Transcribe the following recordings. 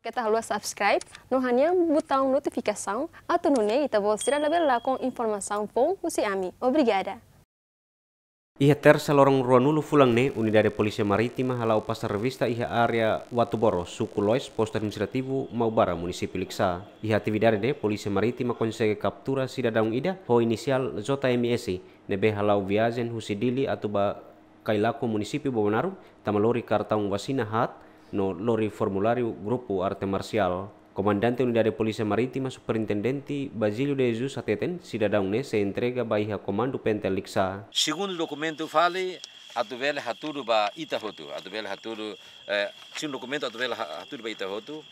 Kita harus subscribe no hanya atau notificação, kita boleh sila lebih lakukan informasi pun usi ami. Obrigada. Iha tersa lorong ruanulu fulang ne dari polisi Maritim halau pasar revista iha area Watuboro, suku Lois, pos administratifu Maubara, município Ia Iha dari de polisi Maritim maritima kaptura captura daung ida ho inisial Zota JMS, nebe halau viajen husidili atau ba kailaku munisipi Bobonaru, tamalori kartang wasina hat, no lori formulário grupo arte marcial, comandante unidad de marítima superintendente Basílio de Jesus Ateten, cidadão né, se entrega baia comando pentelixa. Segundo o documento fale, Atuvel Haturu ba Itahotu, Atuvel Haturu, eh, segundo documento Atuvel Haturu ba Itahotu,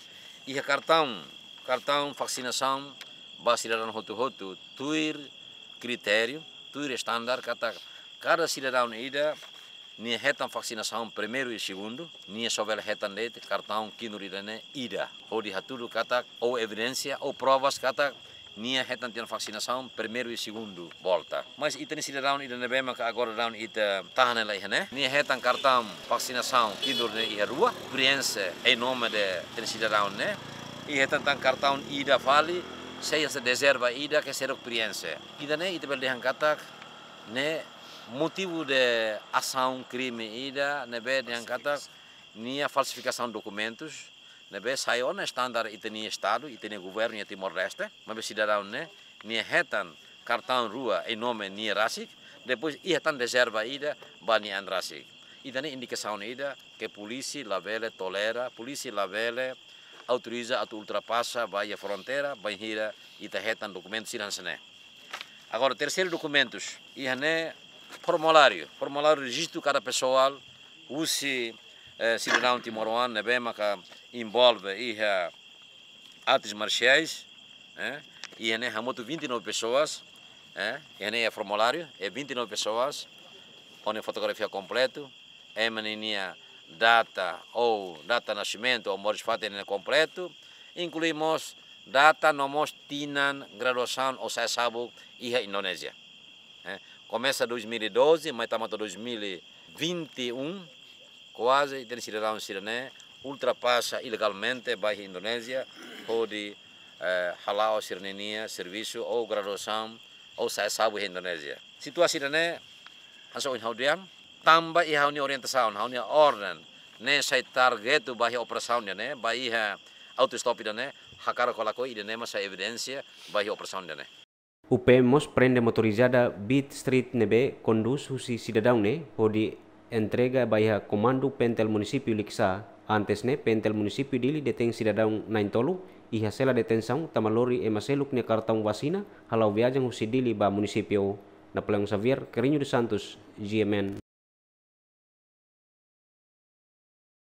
e cartão, cartão vacinação ba cidadão Hotu Hotu, tuir critério, tuir estándar, cada, cada cidadão ida nihetan vacinação primeiro e segundo, nia sovel hetan det kartão kinuridane ida. Ou de hatudo kata ou evidência, ou provas katak, nia hetan tian vacinação primeiro e segundo volta. Mas ita ni sida down ita nebema ka agora down ita tahane lai hane. Nia hetan kartão vaksinasi kinurne ia rua, criança em nome de ten sida down né. E hetan tan kartão ida vale seja se deserva ida que ser criança. Ida ne ita bel dehan katak, ne motivo de ação, crime, ida, nebe, né, diangkata, nia falsificação de documentos, nebe, né, saiu na standar itenia Estado, itenia governo, itenia Timor-Leste, mabe cidadão, né, nia hetan cartão rua em nome nia rasik, depois ia tan reserva ida, bani andrasik. Ida ni indicação ida, que polícia lavele tolera, polícia lavele autoriza a ultrapassa vai a fronteira, vai hira, ita hetan documentos iran sene. Agora, terceiro documentos, ia né, formulário, formulário registro cada pessoal, use cidadão eh, timoruano, né, bem, que eh, envolve e eh, artes marciais, né, e né, remoto 29 pessoas, né, e né, é formulário, é 29 pessoas, põe é fotografia completo, é menina data ou data de nascimento ou morte fato é completo, incluímos data nomos tinan graduação ou sabuk iha Indonesia. Né. Começa 2012, mas estamos em 2021, quase, tem cidadão sirenê, ultrapassa ilegalmente bairro Indonésia, pode eh, halar a cidadania, serviço ou graduação, ou sai sabu Indonésia. Situação sirenê, asal in haudian, também há é uma orientação, há é uma ordem, né, sai target bairro operação, né, bairro autostop, né, hakara kolakoi, né, mas evidência bairro operação, né. Upemos prende motorizada Beat Street Nebe kondus husi sidadaune hodi entrega baiha komando pentel munisipi liksa antesne pentel munisipi dili deteng sidadaung nain tolu iha sela detensaun tamalori maseluk ne kartang wasina halau viajang husi dili ba na Napoleon Xavier Kerinyu de Santos GMN